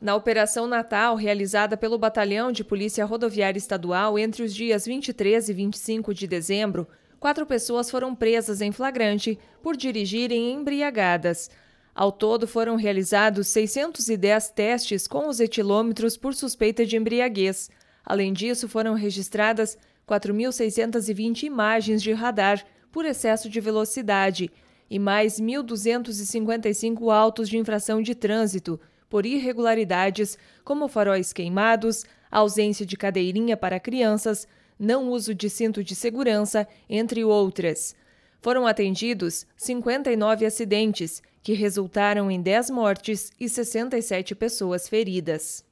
Na Operação Natal, realizada pelo Batalhão de Polícia Rodoviária Estadual entre os dias 23 e 25 de dezembro, quatro pessoas foram presas em flagrante por dirigirem embriagadas. Ao todo, foram realizados 610 testes com os etilômetros por suspeita de embriaguez. Além disso, foram registradas 4.620 imagens de radar por excesso de velocidade e mais 1.255 autos de infração de trânsito por irregularidades como faróis queimados, ausência de cadeirinha para crianças, não uso de cinto de segurança, entre outras. Foram atendidos 59 acidentes, que resultaram em 10 mortes e 67 pessoas feridas.